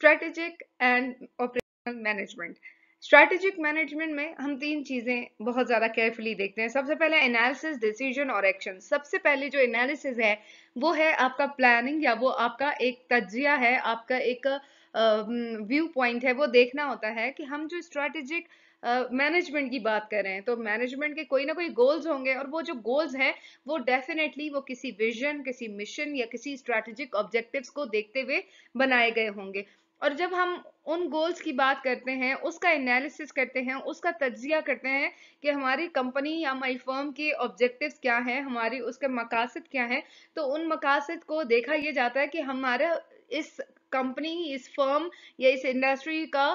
strategic and operational management strategic management में हम तीन चीज़ें बहुत ज़्यादा केयरफुली देखते हैं सबसे पहले एनालिसिस डिसीजन और एक्शन सबसे पहले जो एनालिसिस है वो है आपका प्लानिंग या वो आपका एक तजिया है आपका एक व्यू uh, पॉइंट है वो देखना होता है कि हम जो स्ट्रेटेजिक मैनेजमेंट uh, की बात कर रहे हैं तो मैनेजमेंट के कोई ना कोई गोल्स होंगे और वो जो गोल्स हैं वो डेफिनेटली वो किसी विजन किसी मिशन या किसी स्ट्रेटेजिक ऑब्जेक्टिव्स को देखते हुए बनाए गए होंगे और जब हम उन गोल्स की बात करते हैं उसका एनालिसिस करते हैं उसका तजिया करते हैं कि हमारी कंपनी या हमारी फर्म के ऑब्जेक्टिव्स क्या हैं हमारी उसके मकासद क्या हैं तो उन मकासद को देखा यह जाता है कि हमारा इस कंपनी इस फर्म या इस इंडस्ट्री का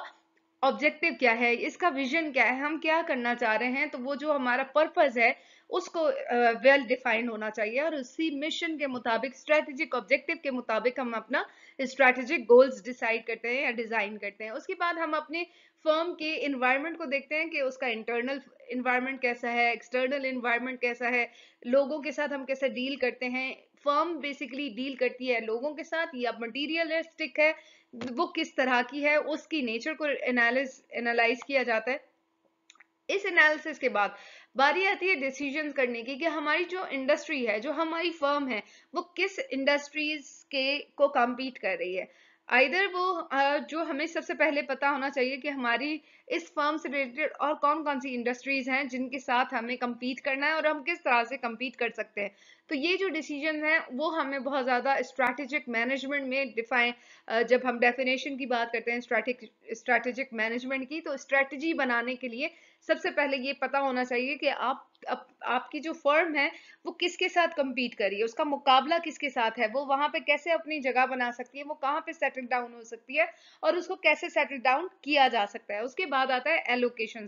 ऑब्जेक्टिव क्या है इसका विजन क्या है हम क्या करना चाह रहे हैं तो वो जो हमारा पर्पज़ है उसको वेल uh, डिफाइंड well होना चाहिए और उसी मिशन के मुताबिक स्ट्रेटेजिक ऑब्जेक्टिव के मुताबिक हम अपना स्ट्रेटेजिक गोल्स डिसाइड करते हैं या डिज़ाइन करते हैं उसके बाद हम अपने फर्म के इन्वायरमेंट को देखते हैं कि उसका इंटरनल इन्वायरमेंट कैसा है एक्सटर्नल इन्वायरमेंट कैसा है लोगों के साथ हम कैसे डील करते हैं फर्म बेसिकली डील करती है लोगों के साथ या मटीरियलिस्टिक है वो किस तरह की है उसकी नेचर को एनालिस एनालाइज किया जाता है इस एनालिसिस के बाद बारी आती है डिसीजन करने की कि हमारी जो इंडस्ट्री है जो हमारी फर्म है वो किस इंडस्ट्रीज के को कम्पीट कर रही है आइधर वो जो हमें सबसे पहले पता होना चाहिए कि हमारी इस फर्म से रिलेटेड और कौन कौन सी इंडस्ट्रीज हैं जिनके साथ हमें कम्पीट करना है और हम किस तरह से कम्पीट कर सकते हैं तो ये जो डिसीजन है वो हमें बहुत ज़्यादा स्ट्रैटेजिक मैनेजमेंट में डिफाइन जब हम डेफिनेशन की बात करते हैं स्ट्रैटेजिक मैनेजमेंट की तो स्ट्रैटेजी बनाने के लिए सबसे पहले ये पता होना चाहिए कि आप अप, आपकी जो फर्म है वो किसके साथ कम्पीट करी है उसका मुकाबला किसके साथ है वो वहाँ पे कैसे अपनी जगह बना सकती है वो कहाँ पे सेटल डाउन हो सकती है और उसको कैसे सेटल डाउन किया जा सकता है उसके बाद आता है एलोकेशन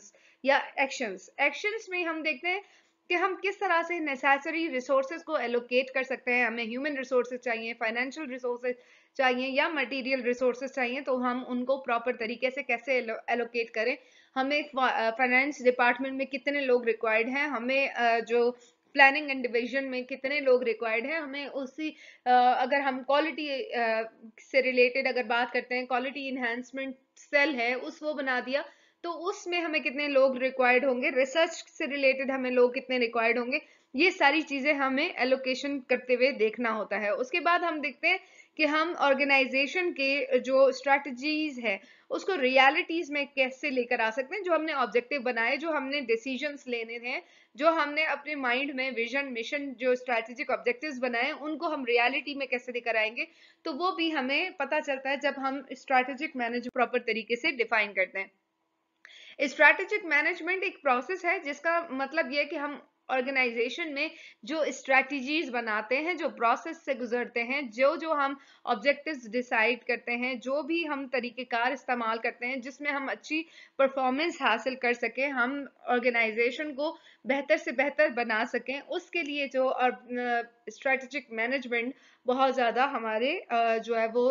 या एक्शंस एक्शंस में हम देखते हैं कि हम किस तरह से नेसेसरी रिसोर्सेज को एलोकेट कर सकते हैं हमें ह्यूमन रिसोर्सेज चाहिए फाइनेंशियल रिसोर्सेज चाहिए या मटेरियल रिसोर्सेज चाहिए तो हम उनको प्रॉपर तरीके से कैसे एलोकेट करें हमें फाइनेंस डिपार्टमेंट में कितने लोग रिक्वायर्ड हैं हमें जो प्लानिंग एंड डिवीजन में कितने लोग रिक्वायर्ड हैं हमें उसी अगर हम क्वालिटी से रिलेटेड अगर बात करते हैं क्वालिटी इन्हेंसमेंट सेल है उस वो बना दिया तो उसमें हमें कितने लोग रिक्वायर्ड होंगे रिसर्च से रिलेटेड हमें लोग कितने रिक्वायर्ड होंगे ये सारी चीज़ें हमें एलोकेशन करते हुए देखना होता है उसके बाद हम देखते हैं कि हम ऑर्गेनाइजेशन के जो स्ट्रेटजीज है उसको रियलिटीज में कैसे लेकर आ सकते हैं जो हमने ऑब्जेक्टिव बनाए जो हमने डिसीजंस लेने हैं जो हमने अपने माइंड में विजन मिशन जो स्ट्रेटेजिक ऑब्जेक्टिव्स बनाए उनको हम रियलिटी में कैसे लेकर आएंगे तो वो भी हमें पता चलता है जब हम स्ट्रैटेजिक मैनेज प्रॉपर तरीके से डिफाइन करते हैं स्ट्रैटेजिक मैनेजमेंट एक प्रोसेस है जिसका मतलब यह है कि हम ऑर्गेनाइजेशन में जो स्ट्रैटेजीज बनाते हैं जो प्रोसेस से गुजरते हैं जो जो हम ऑब्जेक्टिव्स डिसाइड करते हैं जो भी हम तरीक़ेकार इस्तेमाल करते हैं जिसमें हम अच्छी परफॉर्मेंस हासिल कर सकें हम ऑर्गेनाइजेशन को बेहतर से बेहतर बना सकें उसके लिए जो स्ट्रेटजिक मैनेजमेंट बहुत ज़्यादा हमारे जो है वो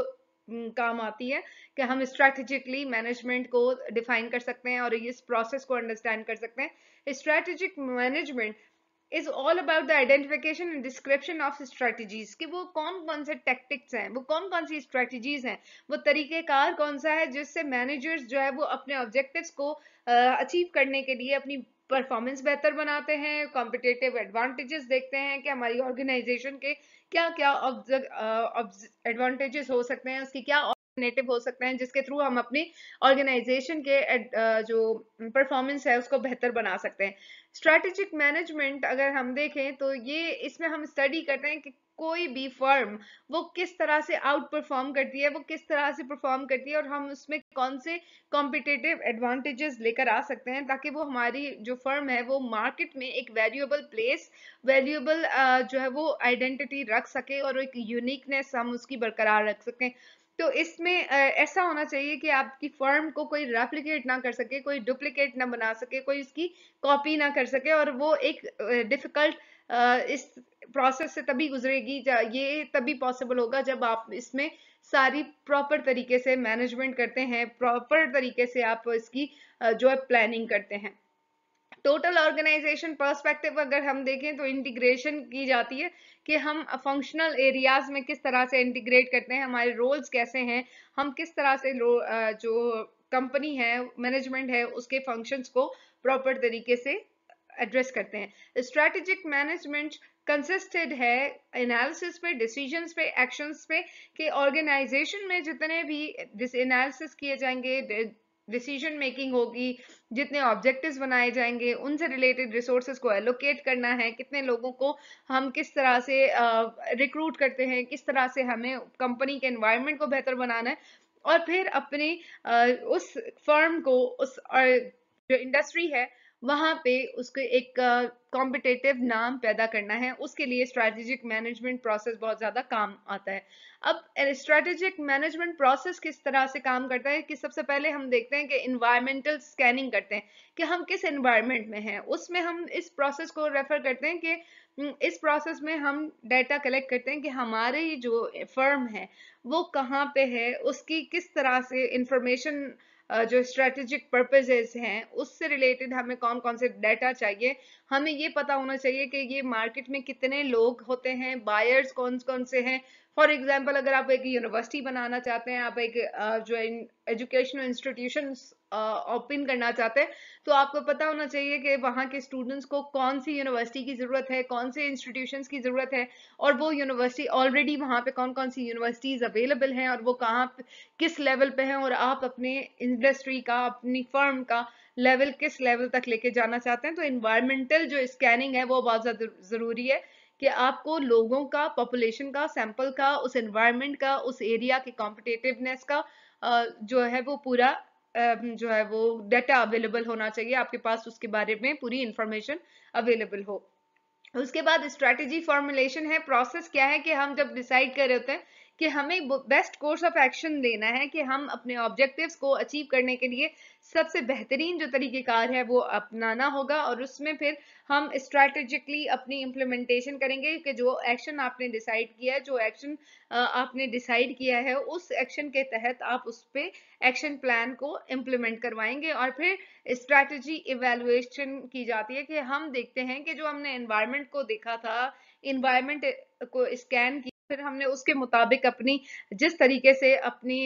काम आती है कि हम स्ट्रैटेजिकली मैनेजमेंट को डिफाइन कर सकते हैं और इस प्रोसेस को अंडरस्टैंड कर सकते हैं strategic management is all about the identification and description of strategies कि वो कौन कौन से टेक्टिक्स हैं वो कौन कौन सी स्ट्रेटजीज हैं वो तरीकेकार कौन सा है जिससे मैनेजर्स जो है वो अपने ऑब्जेक्टिव्स को अचीव uh, करने के लिए अपनी परफॉर्मेंस बेहतर बनाते हैं कॉम्पिटेटिव एडवांटेजेस देखते हैं कि हमारी ऑर्गेनाइजेशन के क्या क्या एडवांटेजेस हो सकते हैं उसकी क्या नेटिव हो सकते हैं जिसके थ्रू हम अपनी ऑर्गेनाइजेशन के जो परफॉर्मेंस है उसको बेहतर बना सकते हैं स्ट्रेटेजिक मैनेजमेंट अगर हम देखें तो ये इसमें हम स्टडी करते हैं कि कोई भी फर्म वो किस तरह से आउट परफॉर्म करती है वो किस तरह से परफॉर्म करती है और हम उसमें कौन से कॉम्पिटेटिव एडवांटेजेस लेकर आ सकते हैं ताकि वो हमारी जो फर्म है वो मार्केट में एक वैल्यूएबल प्लेस वैल्यूएबल जो है वो आइडेंटिटी रख सके और एक यूनिकनेस हम उसकी बरकरार रख सकें तो इसमें ऐसा होना चाहिए कि आपकी फर्म को कोई रेप्लीकेट ना कर सके कोई डुप्लीकेट ना बना सके कोई उसकी कॉपी ना कर सके और वो एक डिफिकल्ट इस प्रोसेस से तभी गुजरेगी ये तभी पॉसिबल होगा जब आप इसमें सारी प्रॉपर तरीके से मैनेजमेंट करते हैं प्रॉपर तरीके से आप इसकी जो है प्लानिंग करते हैं टोटल ऑर्गेनाइजेशन परस्पेक्टिव अगर हम देखें तो इंटीग्रेशन की जाती है कि हम फंक्शनल एरियाज में किस तरह से इंटीग्रेट करते हैं हमारे रोल्स कैसे हैं हम किस तरह से जो कंपनी है मैनेजमेंट है उसके फंक्शंस को प्रॉपर तरीके से एड्रेस करते हैं स्ट्रेटेजिक मैनेजमेंट कंसिस्टेड है एनालिसिस पे डिसीजंस पे एक्शंस पे कि ऑर्गेनाइजेशन में जितने भी एनालिसिस किए जाएंगे डिसीजन मेकिंग होगी जितने ऑब्जेक्टिव्स बनाए जाएंगे उनसे रिलेटेड रिसोर्सेज को एलोकेट करना है कितने लोगों को हम किस तरह से रिक्रूट uh, करते हैं किस तरह से हमें कंपनी के एनवायरनमेंट को बेहतर बनाना है और फिर अपनी uh, उस फर्म को उस uh, जो इंडस्ट्री है वहाँ पे उसको एक कॉम्पिटेटिव नाम पैदा करना है उसके लिए स्ट्रैटेजिक मैनेजमेंट प्रोसेस बहुत ज़्यादा काम आता है अब स्ट्रैटेजिक मैनेजमेंट प्रोसेस किस तरह से काम करता है कि सबसे पहले हम देखते हैं कि इन्वायरमेंटल स्कैनिंग करते हैं कि हम किस इन्वायरमेंट में हैं उसमें हम इस प्रोसेस को रेफर करते हैं कि इस प्रोसेस में हम डाटा कलेक्ट करते हैं कि हमारे ही जो फर्म है वो कहाँ पे है उसकी किस तरह से इंफॉर्मेशन जो स्ट्रेटेजिक पर्पजेज हैं उससे रिलेटेड हमें कौन कौन से डाटा चाहिए हमें ये पता होना चाहिए कि ये मार्केट में कितने लोग होते हैं बायर्स कौन कौन से हैं फॉर एग्जाम्पल अगर आप एक यूनिवर्सिटी बनाना चाहते हैं आप एक जो एजुकेशनल इंस्टीट्यूशन ओपन करना चाहते हैं तो आपको पता होना चाहिए कि वहाँ के स्टूडेंट्स को कौन सी यूनिवर्सिटी की ज़रूरत है कौन से इंस्टीट्यूशन की ज़रूरत है और वो यूनिवर्सिटी ऑलरेडी वहाँ पे कौन कौन सी यूनिवर्सिटीज़ अवेलेबल हैं और वो कहाँ किस लेवल पे हैं और आप अपने इंडस्ट्री का अपनी फर्म का लेवल किस लेवल तक लेके जाना चाहते हैं तो इन्वायरमेंटल जो स्कैनिंग है वो बहुत ज़्यादा ज़रूरी है कि आपको लोगों का पॉपुलेशन का सैंपल का उस इन्वायरमेंट का उस एरिया के कॉम्पिटेटिवनेस का जो है वो पूरा जो है वो डाटा अवेलेबल होना चाहिए आपके पास उसके बारे में पूरी इंफॉर्मेशन अवेलेबल हो उसके बाद स्ट्रेटेजी फॉर्मुलेशन है प्रोसेस क्या है कि हम जब डिसाइड कर रहे होते हैं कि हमें बेस्ट कोर्स ऑफ एक्शन लेना है कि हम अपने ऑब्जेक्टिव्स को अचीव करने के लिए सबसे बेहतरीन जो तरीक़ेकार है वो अपनाना होगा और उसमें फिर हम स्ट्रैटेजिकली अपनी इम्प्लीमेंटेशन करेंगे कि जो एक्शन आपने डिसाइड किया है जो एक्शन आपने डिसाइड किया है उस एक्शन के तहत आप उस पर एक्शन प्लान को इम्प्लीमेंट करवाएंगे और फिर स्ट्रैटेजी इवेलुएशन की जाती है कि हम देखते हैं कि जो हमने इन्वायरमेंट को देखा था इन्वायरमेंट को स्कैन किया फिर हमने उसके मुताबिक अपनी जिस तरीके से अपनी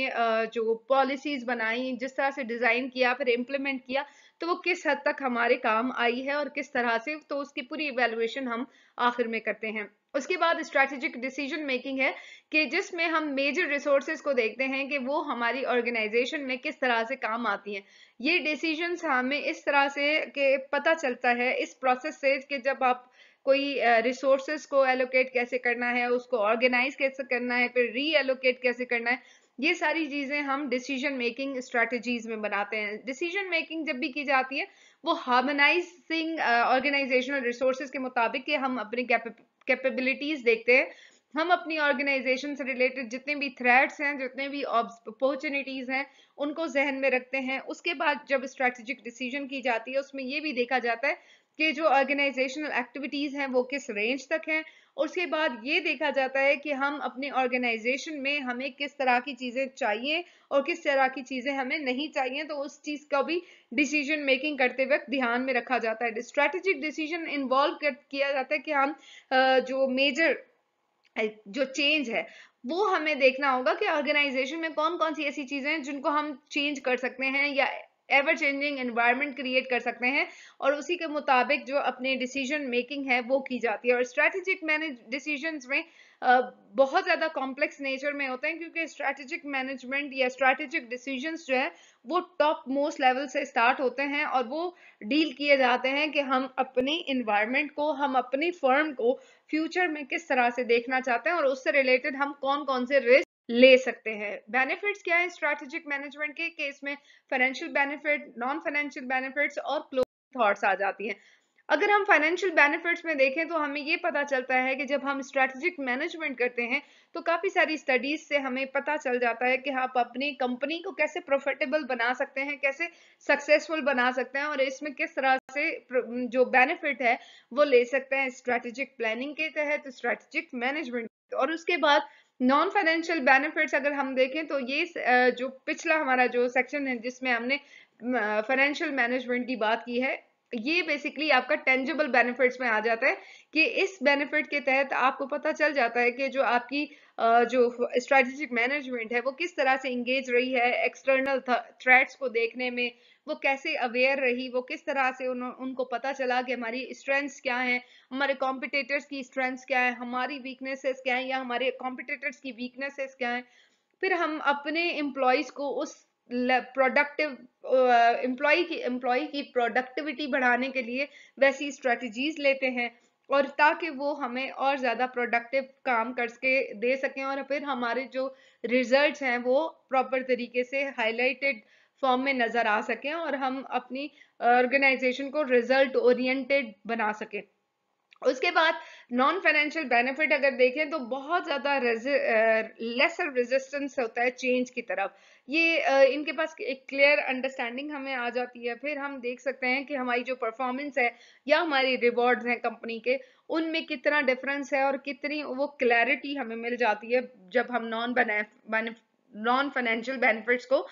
जो पॉलिसीज बनाई जिस तरह से डिज़ाइन किया या फिर इम्प्लीमेंट किया तो वो किस हद तक हमारे काम आई है और किस तरह से तो उसकी पूरी इवेल्युएशन हम आखिर में करते हैं उसके बाद स्ट्रैटेजिक डिसीजन मेकिंग है कि जिसमें हम मेजर रिसोर्सेज को देखते हैं कि वो हमारी ऑर्गेनाइजेशन में किस तरह से काम आती हैं ये डिसीजंस हमें इस तरह से के पता चलता है इस प्रोसेस से कि जब आप कोई रिसोर्सेज को एलोकेट कैसे करना है उसको ऑर्गेनाइज कैसे करना है फिर री एलोकेट कैसे करना है ये सारी चीज़ें हम डिसीजन मेकिंग स्ट्रेटजीज में बनाते हैं डिसीजन मेकिंग जब भी की जाती है वो हार्मोनाइजिंग ऑर्गेनाइजेशनल रिसोर्सेज के मुताबिक के हम अपनी कैपेबिलिटीज देखते हैं हम अपनी ऑर्गेनाइजेशन से रिलेटेड जितने भी थ्रेट्स हैं जितने भी अपॉर्चुनिटीज़ हैं उनको जहन में रखते हैं उसके बाद जब स्ट्रेटजिक डिसीजन की जाती है उसमें ये भी देखा जाता है कि जो ऑर्गेनाइजेशनल एक्टिविटीज़ हैं वो किस रेंज तक हैं उसके बाद ये देखा जाता है कि हम अपने ऑर्गेनाइजेशन में हमें किस तरह की चीज़ें चाहिए और किस तरह की चीज़ें हमें नहीं चाहिए तो उस चीज़ का भी डिसीजन मेकिंग करते वक्त ध्यान में रखा जाता है स्ट्रेटेजिक डिसीजन इन्वॉल्व किया जाता है कि हम जो मेजर जो चेंज है वो हमें देखना होगा कि ऑर्गेनाइजेशन में कौन कौन सी ऐसी चीज़ें हैं जिनको हम चेंज कर सकते हैं या एवर चेंजिंग इन्वायरमेंट क्रिएट कर सकते हैं और उसी के मुताबिक जो अपने डिसीजन मेकिंग है वो की जाती है और स्ट्रैटेजिक मैनेज डिसीजन में बहुत ज़्यादा कॉम्प्लेक्स नेचर में होते हैं क्योंकि स्ट्रैटेजिक मैनेजमेंट या स्ट्रैटेजिक डिसीजंस जो है वो टॉप मोस्ट लेवल से स्टार्ट होते हैं और वो डील किए जाते हैं कि हम अपनी इन्वायरमेंट को हम अपनी फर्म को फ्यूचर में किस तरह से देखना चाहते हैं और उससे रिलेटेड हम कौन कौन से रिस्क ले सकते हैं बेनिफिट्स क्या है स्ट्रेटेजिक मैनेजमेंट के केस में financial benefit non financial benefits और क्लोज थॉट्स आ जाती हैं अगर हम फाइनेंशियल बेनिफिट्स में देखें तो हमें ये पता चलता है कि जब हम स्ट्रेटेजिक मैनेजमेंट करते हैं तो काफ़ी सारी स्टडीज से हमें पता चल जाता है कि आप अपनी कंपनी को कैसे प्रॉफिटेबल बना सकते हैं कैसे सक्सेसफुल बना सकते हैं और इसमें किस तरह से जो बेनिफिट है वो ले सकते हैं स्ट्रेटेजिक प्लानिंग के तहत स्ट्रेटेजिक मैनेजमेंट और उसके बाद नॉन फाइनेंशियल बेनिफिट्स अगर हम देखें तो ये जो पिछला हमारा जो सेक्शन है जिसमें हमने फाइनेंशियल मैनेजमेंट की बात की है ये बेसिकली आपका टेंजेबल बेनिफिट्स में आ जाता है कि इस बेनिफिट के तहत आपको पता चल जाता है कि जो आपकी जो स्ट्रेटेजिक मैनेजमेंट है वो किस तरह से इंगेज रही है एक्सटर्नल थ्रेट्स को देखने में वो कैसे अवेयर रही वो किस तरह से उन, उनको पता चला कि हमारी स्ट्रेंथ्स क्या हैं हमारे कॉम्पिटेटर्स की स्ट्रेंथ्स क्या है हमारी वीकनेसेस क्या हैं या हमारे कॉम्पिटेटर्स की वीकनेसेस क्या हैं फिर हम अपने एम्प्लॉयज़ को उस प्रोडक्टिव एम्प्लॉय की एम्प्लॉय की प्रोडक्टिविटी बढ़ाने के लिए वैसी स्ट्रेटजीज लेते हैं और ताकि वो हमें और ज़्यादा प्रोडक्टिव काम कर सके दे सकें और फिर हमारे जो रिजल्ट्स हैं वो प्रॉपर तरीके से हाईलाइटेड फॉर्म में नज़र आ सकें और हम अपनी ऑर्गेनाइजेशन को रिजल्ट ओरिएंटेड बना सकें उसके बाद नॉन फाइनेंशियल बेनिफिट अगर देखें तो बहुत ज़्यादा लेसर रेजिस्टेंस होता है चेंज की तरफ ये इनके पास एक क्लियर अंडरस्टैंडिंग हमें आ जाती है फिर हम देख सकते हैं कि हमारी जो परफॉर्मेंस है या हमारी रिवॉर्ड्स हैं कंपनी के उनमें कितना डिफरेंस है और कितनी वो क्लैरिटी हमें मिल जाती है जब हम नॉन नॉन फाइनेंशियल बेनिफिट्स को